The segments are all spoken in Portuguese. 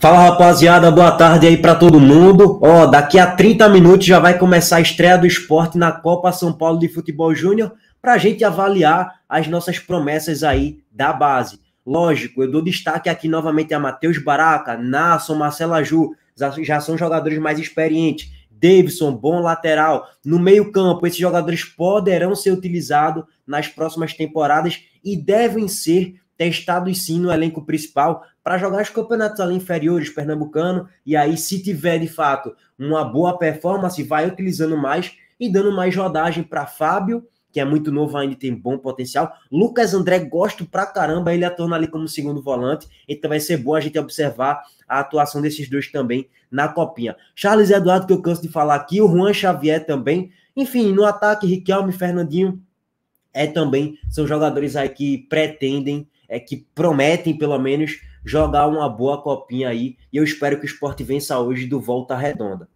Fala rapaziada, boa tarde aí para todo mundo. Ó, daqui a 30 minutos já vai começar a estreia do esporte na Copa São Paulo de Futebol Júnior para a gente avaliar as nossas promessas aí da base. Lógico, eu dou destaque aqui novamente a Matheus Baraca, Nasson, Marcelo Aju, já são jogadores mais experientes. Davidson, bom lateral. No meio-campo, esses jogadores poderão ser utilizados nas próximas temporadas e devem ser testado sim no elenco principal para jogar os campeonatos ali inferiores, pernambucano, e aí se tiver de fato uma boa performance, vai utilizando mais e dando mais rodagem para Fábio, que é muito novo ainda tem bom potencial. Lucas André, gosto pra caramba, ele atorna ali como segundo volante, então vai ser bom a gente observar a atuação desses dois também na copinha. Charles Eduardo, que eu canso de falar aqui, o Juan Xavier também. Enfim, no ataque, Riquelme, Fernandinho, é também, são jogadores aí que pretendem é que prometem, pelo menos, jogar uma boa copinha aí. E eu espero que o esporte vença hoje do Volta Redonda.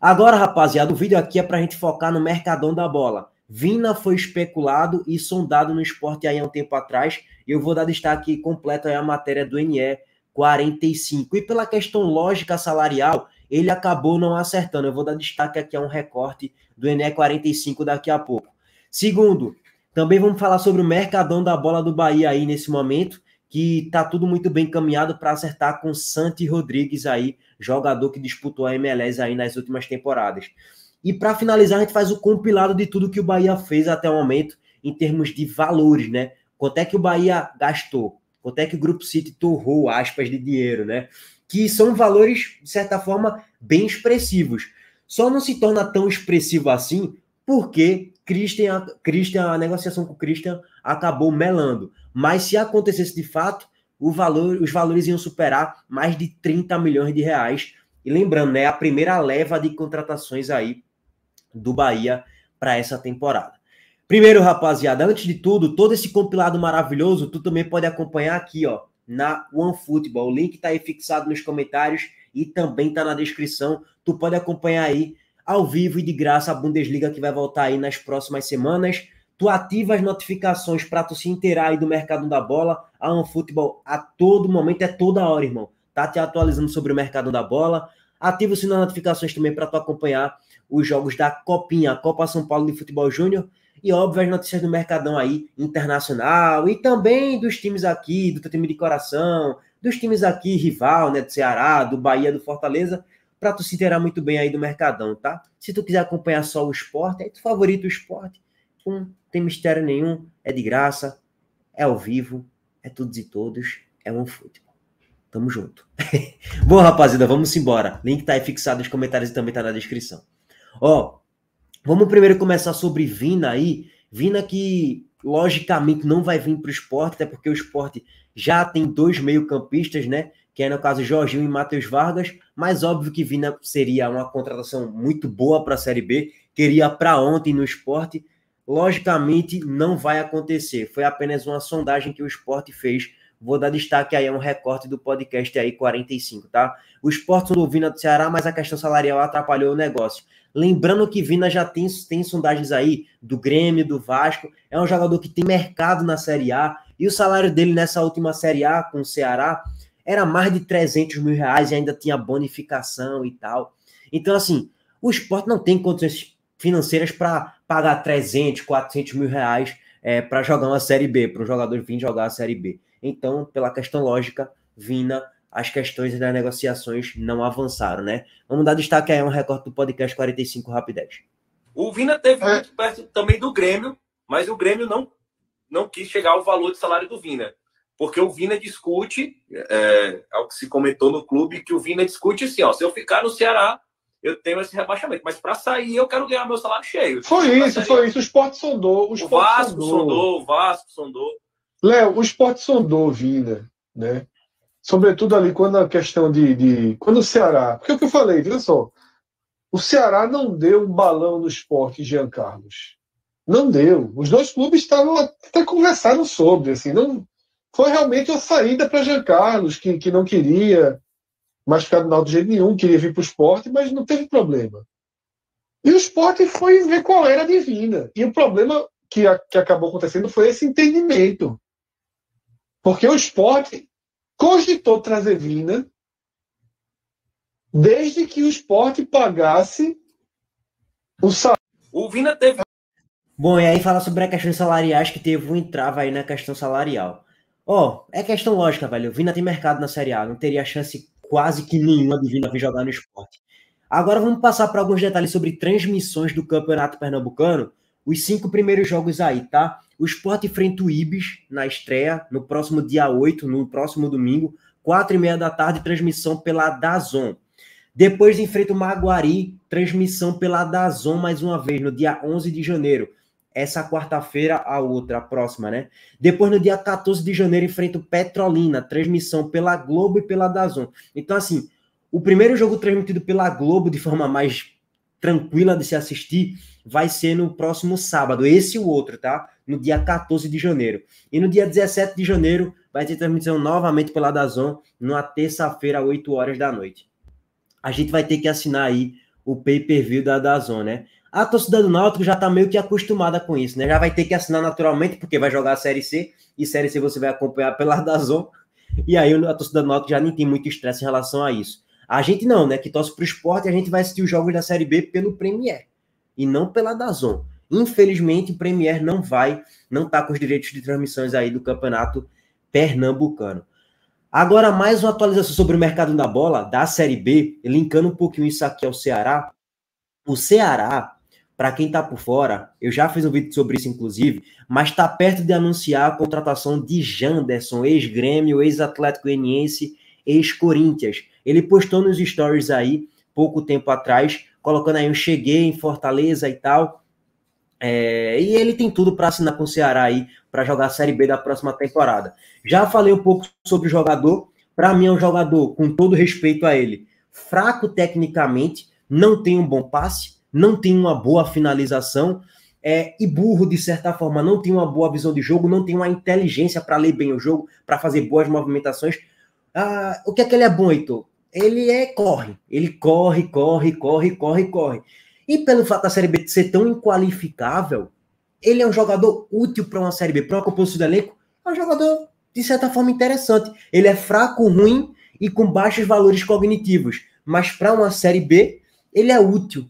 Agora, rapaziada, o vídeo aqui é para a gente focar no mercadão da bola. Vina foi especulado e sondado no esporte aí há um tempo atrás. Eu vou dar destaque completo aí à matéria do NE 45. E pela questão lógica salarial, ele acabou não acertando. Eu vou dar destaque aqui a um recorte do NE 45 daqui a pouco. Segundo, também vamos falar sobre o mercadão da bola do Bahia aí nesse momento, que tá tudo muito bem caminhado para acertar com Santi Rodrigues aí, jogador que disputou a MLS aí nas últimas temporadas. E para finalizar, a gente faz o compilado de tudo que o Bahia fez até o momento em termos de valores, né? Quanto é que o Bahia gastou? Quanto é que o Grupo City torrou, aspas, de dinheiro, né? Que são valores, de certa forma, bem expressivos. Só não se torna tão expressivo assim porque Christian, Christian, a negociação com o Christian acabou melando. Mas se acontecesse de fato, valor, os valores iam superar mais de 30 milhões de reais. E lembrando, né, é a primeira leva de contratações aí do Bahia para essa temporada. Primeiro, rapaziada, antes de tudo, todo esse compilado maravilhoso, tu também pode acompanhar aqui, ó, na OneFootball. O link tá aí fixado nos comentários e também tá na descrição. Tu pode acompanhar aí ao vivo e de graça a Bundesliga que vai voltar aí nas próximas semanas. Tu ativa as notificações para tu se inteirar aí do mercado da bola. A futebol a todo momento, é toda hora, irmão. Tá te atualizando sobre o mercado da bola. Ativa o sininho das notificações também para tu acompanhar os jogos da Copinha, Copa São Paulo de Futebol Júnior. E óbvio, as notícias do Mercadão aí, internacional, e também dos times aqui, do teu time de coração, dos times aqui, rival, né, do Ceará, do Bahia, do Fortaleza para tu se inteirar muito bem aí do Mercadão, tá? Se tu quiser acompanhar só o esporte, aí tu favorita o esporte. Um, não tem mistério nenhum, é de graça, é ao vivo, é todos e todos, é um futebol. Tamo junto. Bom, rapaziada, vamos embora. Link tá aí fixado nos comentários e também tá na descrição. Ó, vamos primeiro começar sobre Vina aí. Vina que logicamente não vai vir para o esporte, até porque o esporte já tem dois meio-campistas, né? que é no caso Jorginho e Matheus Vargas, mas óbvio que Vina seria uma contratação muito boa para a Série B, queria para ontem no esporte, logicamente não vai acontecer, foi apenas uma sondagem que o esporte fez, vou dar destaque aí, é um recorte do podcast aí 45, tá? O esporte do Vina do Ceará, mas a questão salarial atrapalhou o negócio. Lembrando que Vina já tem, tem sondagens aí do Grêmio, do Vasco, é um jogador que tem mercado na Série A, e o salário dele nessa última Série A com o Ceará era mais de 300 mil reais e ainda tinha bonificação e tal. Então, assim, o esporte não tem condições financeiras para pagar 300, 400 mil reais é, para jogar uma Série B, para o jogador vir jogar a Série B. Então, pela questão lógica, Vina, as questões das negociações não avançaram, né? Vamos dar destaque aí a um recorte do podcast 45 Rapidez. O Vina teve é. muito perto também do Grêmio, mas o Grêmio não, não quis chegar ao valor de salário do Vina. Porque o Vina discute, é, algo é que se comentou no clube, que o Vina discute assim, ó, se eu ficar no Ceará, eu tenho esse rebaixamento, mas para sair eu quero ganhar meu salário cheio. Foi isso, sair. foi isso. O Sport sondou. O, o Vasco sondou. sondou, o Vasco sondou. Léo, o Sport sondou Vina, né? Sobretudo ali quando a questão de, de. Quando o Ceará. Porque é o que eu falei, viu só? O Ceará não deu um balão no esporte Jean Carlos. Não deu. Os dois clubes estavam até conversaram sobre, assim, não foi realmente a saída para Jean Carlos, que, que não queria mais ficar no de jeito nenhum, queria vir para o esporte, mas não teve problema. E o esporte foi ver qual era a divina. E o problema que, a, que acabou acontecendo foi esse entendimento. Porque o esporte cogitou trazer Vina desde que o esporte pagasse o salário. O Vina teve. Bom, e aí falar sobre a questão salariais que teve um entrava aí na questão salarial. Ó, oh, é questão lógica, velho. O Vina tem mercado na Série A, não teria chance quase que nenhuma de Vina vir jogar no esporte. Agora vamos passar para alguns detalhes sobre transmissões do Campeonato Pernambucano. Os cinco primeiros jogos aí, tá? O Esporte enfrenta o Ibis na estreia, no próximo dia 8, no próximo domingo, 4 e meia da tarde, transmissão pela Dazon. Depois enfrenta o Maguari, transmissão pela Dazon mais uma vez, no dia 11 de janeiro essa quarta-feira a outra, a próxima, né? Depois, no dia 14 de janeiro, enfrenta o Petrolina, transmissão pela Globo e pela Dazon. Então, assim, o primeiro jogo transmitido pela Globo de forma mais tranquila de se assistir vai ser no próximo sábado, esse e o outro, tá? No dia 14 de janeiro. E no dia 17 de janeiro vai ter transmissão novamente pela Dazon, numa terça-feira, 8 horas da noite. A gente vai ter que assinar aí o pay-per-view da Dazon, né? A torcida do Náutico já está meio que acostumada com isso, né? Já vai ter que assinar naturalmente, porque vai jogar a Série C, e Série C você vai acompanhar pela Dazon, e aí a torcida do Náutico já nem tem muito estresse em relação a isso. A gente não, né? Que torce pro esporte, a gente vai assistir os jogos da Série B pelo Premier, e não pela Dazon. Infelizmente, o Premier não vai, não tá com os direitos de transmissões aí do Campeonato Pernambucano. Agora, mais uma atualização sobre o mercado da bola da Série B, linkando um pouquinho isso aqui ao Ceará. O Ceará para quem está por fora, eu já fiz um vídeo sobre isso, inclusive, mas está perto de anunciar a contratação de Janderson, ex-grêmio, ex-atlético eniense, ex-corinthians. Ele postou nos stories aí, pouco tempo atrás, colocando aí um cheguei em Fortaleza e tal. É, e ele tem tudo para assinar com o Ceará aí, para jogar a Série B da próxima temporada. Já falei um pouco sobre o jogador. Para mim, é um jogador, com todo respeito a ele, fraco tecnicamente, não tem um bom passe, não tem uma boa finalização é, e burro, de certa forma, não tem uma boa visão de jogo, não tem uma inteligência para ler bem o jogo, para fazer boas movimentações. Ah, o que é que ele é bom, Heitor? Ele é corre. Ele corre, corre, corre, corre, corre. E pelo fato da Série B ser tão inqualificável, ele é um jogador útil para uma Série B, para uma composição do elenco, é um jogador, de certa forma, interessante. Ele é fraco, ruim e com baixos valores cognitivos, mas para uma Série B, ele é útil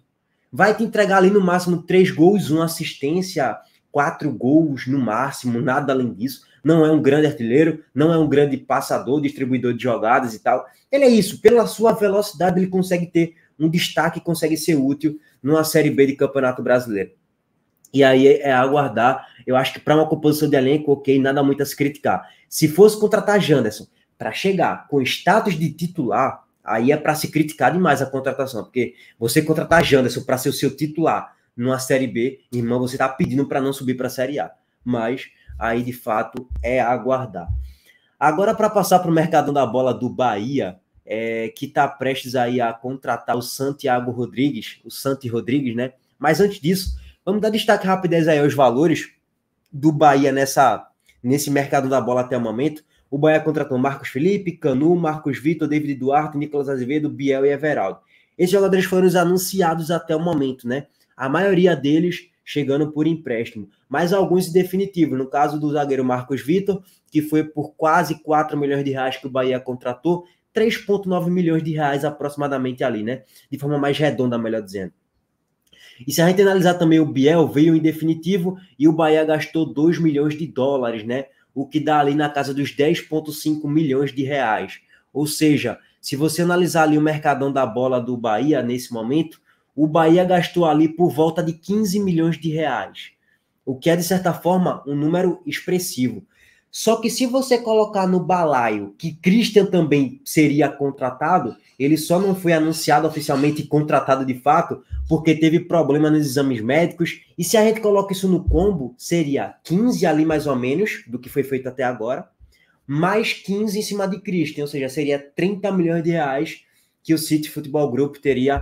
vai te entregar ali no máximo três gols, uma assistência, quatro gols no máximo, nada além disso. Não é um grande artilheiro, não é um grande passador, distribuidor de jogadas e tal. Ele é isso, pela sua velocidade ele consegue ter um destaque, consegue ser útil numa Série B de Campeonato Brasileiro. E aí é, é aguardar. Eu acho que para uma composição de elenco, ok, nada muito a se criticar. Se fosse contratar Janderson para chegar com status de titular, aí é para se criticar demais a contratação, porque você contratar Janderson para ser o seu titular numa Série B, irmão, você está pedindo para não subir para a Série A. Mas aí de fato é aguardar. Agora para passar para o mercado da bola do Bahia, é, que está prestes aí a contratar o Santiago Rodrigues, o Santi Rodrigues, né? Mas antes disso, vamos dar destaque rapidez aí aos valores do Bahia nessa nesse mercado da bola até o momento. O Bahia contratou Marcos Felipe, Canu, Marcos Vitor, David Duarte, Nicolas Azevedo, Biel e Everaldo. Esses jogadores foram os anunciados até o momento, né? A maioria deles chegando por empréstimo, mas alguns definitivos. No caso do zagueiro Marcos Vitor, que foi por quase 4 milhões de reais que o Bahia contratou, 3,9 milhões de reais aproximadamente ali, né? De forma mais redonda, melhor dizendo. E se a gente analisar também o Biel, veio em definitivo e o Bahia gastou 2 milhões de dólares, né? o que dá ali na casa dos 10,5 milhões de reais. Ou seja, se você analisar ali o mercadão da bola do Bahia nesse momento, o Bahia gastou ali por volta de 15 milhões de reais, o que é, de certa forma, um número expressivo. Só que se você colocar no balaio que Christian também seria contratado, ele só não foi anunciado oficialmente contratado de fato, porque teve problema nos exames médicos. E se a gente coloca isso no combo, seria 15 ali mais ou menos do que foi feito até agora, mais 15 em cima de Christian, ou seja, seria 30 milhões de reais que o City Futebol Group teria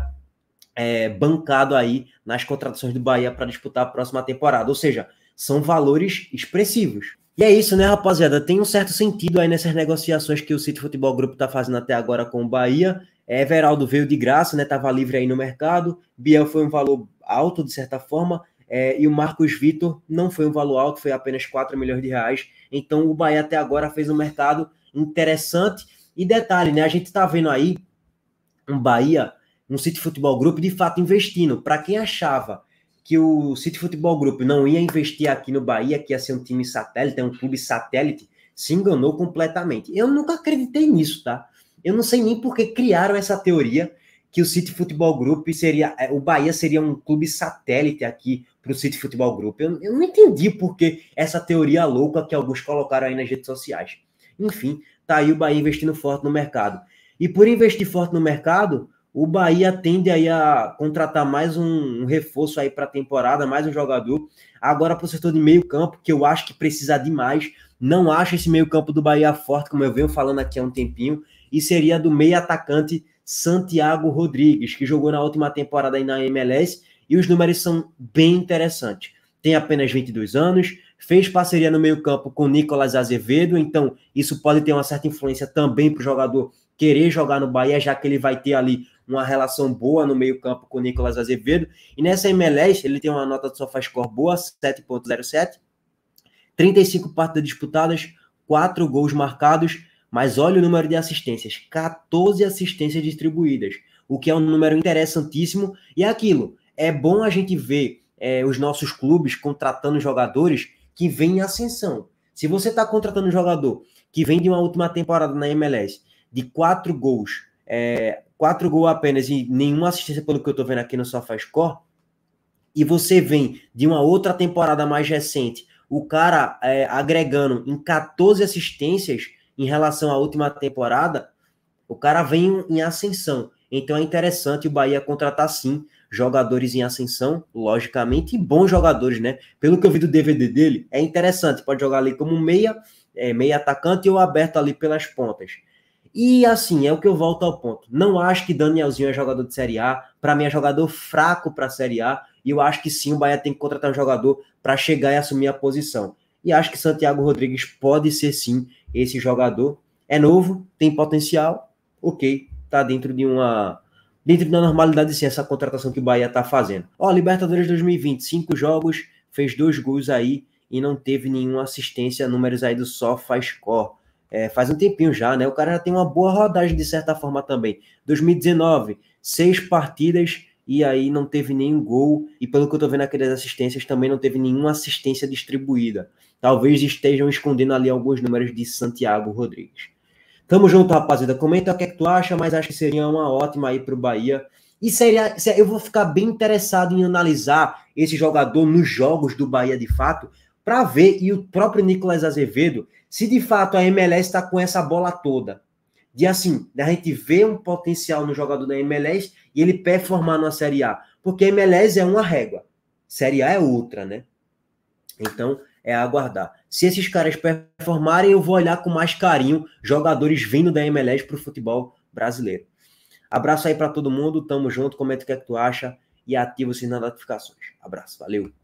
é, bancado aí nas contratações do Bahia para disputar a próxima temporada. Ou seja, são valores expressivos. E é isso, né, rapaziada? Tem um certo sentido aí nessas negociações que o City Futebol Grupo tá fazendo até agora com o Bahia. É, Veraldo veio de graça, né? Tava livre aí no mercado. Biel foi um valor alto, de certa forma. É, e o Marcos Vitor não foi um valor alto, foi apenas 4 milhões de reais. Então o Bahia até agora fez um mercado interessante. E detalhe, né? A gente tá vendo aí um Bahia, um City Futebol Grupo, de fato investindo. Para quem achava que o City Futebol Group não ia investir aqui no Bahia, que ia ser um time satélite, é um clube satélite, se enganou completamente. Eu nunca acreditei nisso, tá? Eu não sei nem por que criaram essa teoria que o City Futebol Group seria, é, o Bahia seria um clube satélite aqui para o City Futebol Group. Eu, eu não entendi por que essa teoria louca que alguns colocaram aí nas redes sociais. Enfim, tá aí o Bahia investindo forte no mercado. E por investir forte no mercado, o Bahia tende aí a contratar mais um, um reforço aí para a temporada, mais um jogador. Agora para o setor de meio campo, que eu acho que precisa demais. Não acho esse meio campo do Bahia forte, como eu venho falando aqui há um tempinho. E seria do meio atacante Santiago Rodrigues, que jogou na última temporada aí na MLS. E os números são bem interessantes. Tem apenas 22 anos, fez parceria no meio campo com Nicolas Azevedo, então isso pode ter uma certa influência também para o jogador querer jogar no Bahia, já que ele vai ter ali uma relação boa no meio-campo com o Nicolas Azevedo. E nessa MLS, ele tem uma nota de SofaScore boa, 7.07. 35 partidas disputadas, 4 gols marcados, mas olha o número de assistências, 14 assistências distribuídas, o que é um número interessantíssimo. E é aquilo, é bom a gente ver é, os nossos clubes contratando jogadores que vêm em ascensão. Se você está contratando um jogador que vem de uma última temporada na MLS de quatro gols, é, quatro gols apenas e nenhuma assistência pelo que eu estou vendo aqui no SofaScore, e você vem de uma outra temporada mais recente, o cara é, agregando em 14 assistências em relação à última temporada, o cara vem em ascensão. Então é interessante o Bahia contratar sim jogadores em ascensão, logicamente, e bons jogadores, né? Pelo que eu vi do DVD dele, é interessante. Pode jogar ali como meia, é, meia atacante ou aberto ali pelas pontas. E assim, é o que eu volto ao ponto. Não acho que Danielzinho é jogador de Série A. Para mim, é jogador fraco para Série A. E eu acho que sim, o Bahia tem que contratar um jogador para chegar e assumir a posição. E acho que Santiago Rodrigues pode ser sim esse jogador. É novo, tem potencial, ok, tá dentro de uma. Dentro da normalidade, sim, essa contratação que o Bahia tá fazendo. Ó, Libertadores 2020, cinco jogos, fez dois gols aí e não teve nenhuma assistência, números aí do só faz cor é, faz um tempinho já, né? O cara já tem uma boa rodagem de certa forma também. 2019, seis partidas e aí não teve nenhum gol. E pelo que eu tô vendo aqui das assistências, também não teve nenhuma assistência distribuída. Talvez estejam escondendo ali alguns números de Santiago Rodrigues. Tamo junto, rapaziada. Comenta o que é que tu acha, mas acho que seria uma ótima aí pro Bahia. E seria, eu vou ficar bem interessado em analisar esse jogador nos jogos do Bahia de fato, para ver, e o próprio Nicolas Azevedo, se de fato a MLS está com essa bola toda. De assim, da gente ver um potencial no jogador da MLS e ele performar na Série A. Porque a MLS é uma régua, Série A é outra, né? Então, é aguardar. Se esses caras performarem, eu vou olhar com mais carinho jogadores vindo da MLS para o futebol brasileiro. Abraço aí para todo mundo, tamo junto, comenta o que, é que tu acha e ativa o sininho das notificações. Abraço, valeu!